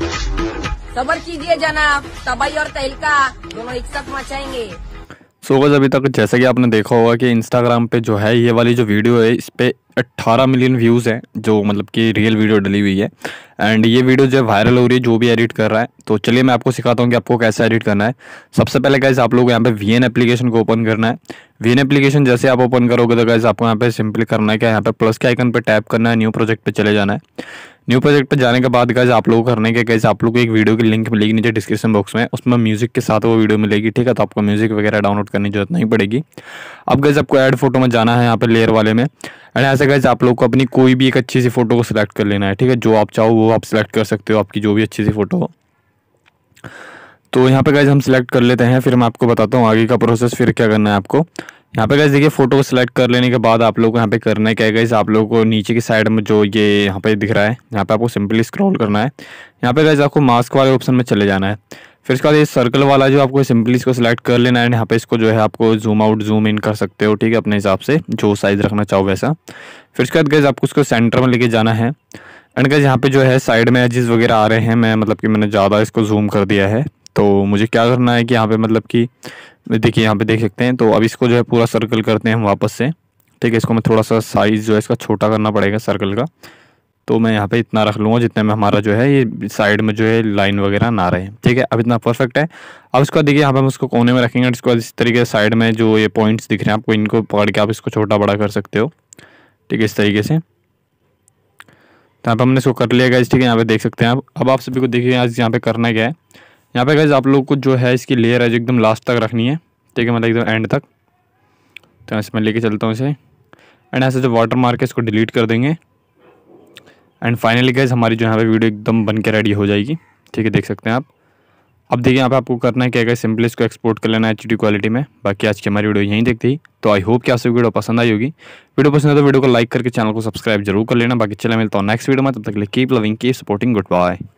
सबर कीजिए जनाब तबाई और तहलका दोनों एक साथ मचाएंगे सो अभी तक जैसे कि आपने देखा होगा कि इंस्टाग्राम पे जो है ये वाली जो वीडियो है इस पर 18 मिलियन व्यूज़ हैं जो मतलब कि रियल वीडियो डली हुई है एंड ये वीडियो जो वायरल हो रही है जो भी एडिट कर रहा है तो चलिए मैं आपको सिखाता हूँ कि आपको कैसे एडिट करना है सबसे पहले कैसे आप लोग यहाँ पे वी एप्लीकेशन को ओपन करना है वी एप्लीकेशन जैसे आप ओपन करोगे तो कैसे आपको यहाँ पे सिंपली करना है क्या यहाँ पे प्लस के आइकन पर टैप करना है न्यू प्रोजेक्ट पर चले जाना है न्यू प्रोजेक्ट पर जाने के बाद गैस आप लोगों को करने के गैस आप लोग को एक वीडियो की लिंक मिलेगी नीचे डिस्क्रिप्शन बॉक्स में उसमें म्यूजिक के साथ वो वीडियो मिलेगी ठीक है तो आपको म्यूजिक वगैरह डाउनलोड करने की जरूरत नहीं पड़ेगी अब गैस आपको एड फोटो में जाना है यहाँ पर लेयर वाले में एंड ऐसे गैस आप लोग को अपनी कोई भी एक अच्छी सी फोटो को सिलेक्ट कर लेना है ठीक है जो आप चाहो वो आप सिलेक्ट कर सकते हो आपकी जो भी अच्छी सी फोटो हो तो यहाँ पे गैस हम सिलेक्ट कर लेते हैं फिर मैं आपको बताता हूँ आगे का प्रोसेस फिर क्या करना है आपको यहाँ पे गैस देखिए फोटो को सिलेक्ट कर लेने के बाद आप लोग को यहाँ पे करना है क्या गैस आप लोगों को नीचे की साइड में जो ये यहाँ पे दिख रहा है यहाँ पे आपको सिंपली स्क्रॉल करना है यहाँ पे गैस आपको मास्क वाले ऑप्शन में चले जाना है फिर इसके बाद ये सर्कल वाला जो आपको सिंपली इसको सिलेक्ट कर लेना है यहाँ पे इसको जो है आपको जूम आउट जूम इन कर सकते हो ठीक है अपने हिसाब से जो साइज़ रखना चाहो वैसा फिर इसके बाद गैस आपको उसको सेंटर में लेके जाना है एंड गैस यहाँ पे जो है साइड में एजिस वगैरह आ रहे हैं मैं मतलब कि मैंने ज़्यादा इसको जूम कर दिया है तो मुझे क्या करना है कि यहाँ पे मतलब कि देखिए यहाँ पे देख सकते हैं तो अब इसको जो है पूरा सर्कल करते हैं हम वापस से ठीक है इसको मैं थोड़ा सा साइज़ जो है इसका छोटा करना पड़ेगा सर्कल का तो मैं यहाँ पे इतना रख लूँगा जितने में हमारा जो है ये साइड में जो है लाइन वगैरह ना रहे ठीक है अब इतना परफेक्ट है अब इसको देखिए यहाँ पे हम उसको कोने में रखेंगे इसको इस तरीके से साइड में जो ये पॉइंट्स दिख रहे हैं आपको इनको पकड़ के आप इसको छोटा बड़ा कर सकते हो ठीक है इस तरीके से तो यहाँ पर हमने इसको कर लिया गया ठीक है यहाँ पे देख सकते हैं आप अब आप सभी को देखिए आज यहाँ पे करना क्या है यहाँ पे गैस आप लोग को जो है इसकी लेयर है जो एकदम लास्ट तक रखनी है ठीक है मतलब एकदम एंड तक तो ऐसे मैं लेके चलता हूँ इसे एंड ऐसे जो वाटर मार्क है इसको डिलीट कर देंगे एंड फाइनली गैस हमारी जो यहाँ पे वीडियो एकदम बन के रेडी हो जाएगी ठीक है देख सकते हैं आप अब देखिए यहाँ पे आपको करना है क्या क्या सिंपली इसको एक्सपोर्ट कर लेना है एच क्वालिटी में बाकी आज की हमारी वीडियो यहीं देखते ही तो आई होप कि आपसे वीडियो पसंद आई होगी वीडियो पसंद है तो वीडियो को लाइक करके चैनल को सब्सक्राइब जरूर कर लेना बाकी चले मिलता हूँ नेक्स्ट वीडियो में तब तक लिए keep loving keep supporting good bye